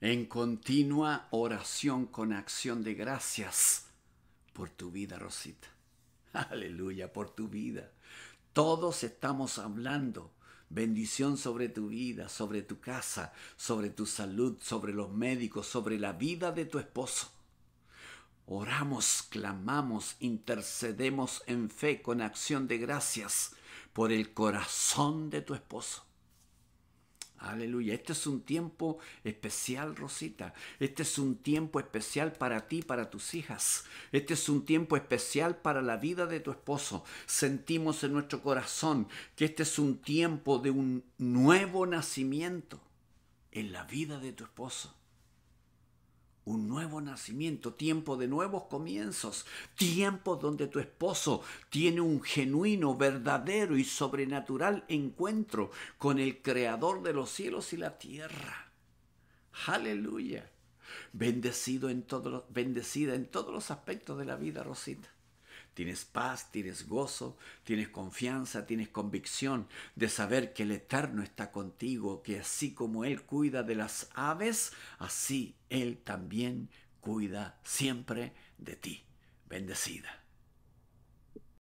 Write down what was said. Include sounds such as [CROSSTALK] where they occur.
en continua oración con acción de gracias por tu vida, Rosita. [LAUGHS] Aleluya, por tu vida. Todos estamos hablando bendición sobre tu vida, sobre tu casa, sobre tu salud, sobre los médicos, sobre la vida de tu esposo. Oramos, clamamos, intercedemos en fe con acción de gracias por el corazón de tu esposo. Aleluya. Este es un tiempo especial, Rosita. Este es un tiempo especial para ti, para tus hijas. Este es un tiempo especial para la vida de tu esposo. Sentimos en nuestro corazón que este es un tiempo de un nuevo nacimiento en la vida de tu esposo un nuevo nacimiento, tiempo de nuevos comienzos, tiempo donde tu esposo tiene un genuino, verdadero y sobrenatural encuentro con el Creador de los cielos y la tierra. Aleluya. Bendecido en todo, bendecida en todos los aspectos de la vida, Rosita. Tienes paz, tienes gozo, tienes confianza, tienes convicción de saber que el Eterno está contigo, que así como Él cuida de las aves, así Él también cuida siempre de ti. Bendecida.